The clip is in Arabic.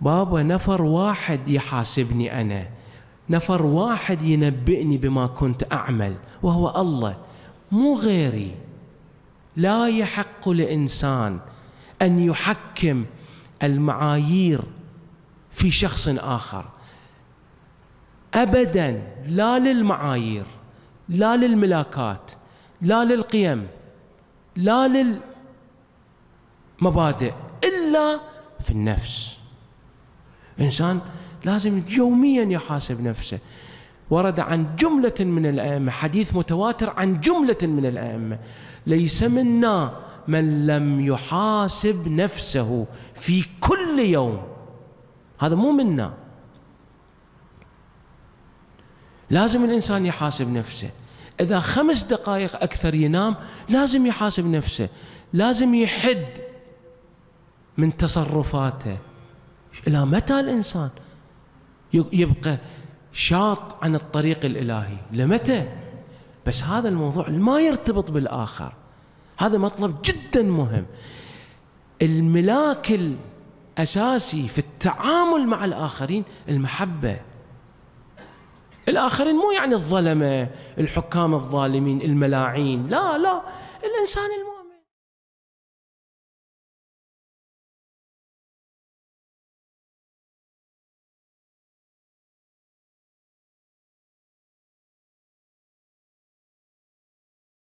بابا نفر واحد يحاسبني أنا نفر واحد ينبئني بما كنت أعمل وهو الله مو غيري لا يحق لإنسان أن يحكم المعايير في شخص آخر أبدا لا للمعايير لا للملاكات لا للقيم لا للمبادئ إلا في النفس إنسان لازم يوميا يحاسب نفسه ورد عن جملة من الأئمة حديث متواتر عن جملة من الأئمة ليس منا من لم يحاسب نفسه في كل يوم هذا مو منا لازم الإنسان يحاسب نفسه إذا خمس دقائق أكثر ينام لازم يحاسب نفسه لازم يحد من تصرفاته إلى متى الإنسان يبقى شاط عن الطريق الإلهي لمتى بس هذا الموضوع ما يرتبط بالآخر هذا مطلب جدا مهم الملاك الأساسي في التعامل مع الآخرين المحبة الآخرين مو يعني الظلمة الحكام الظالمين الملاعين لا لا الإنسان المؤمن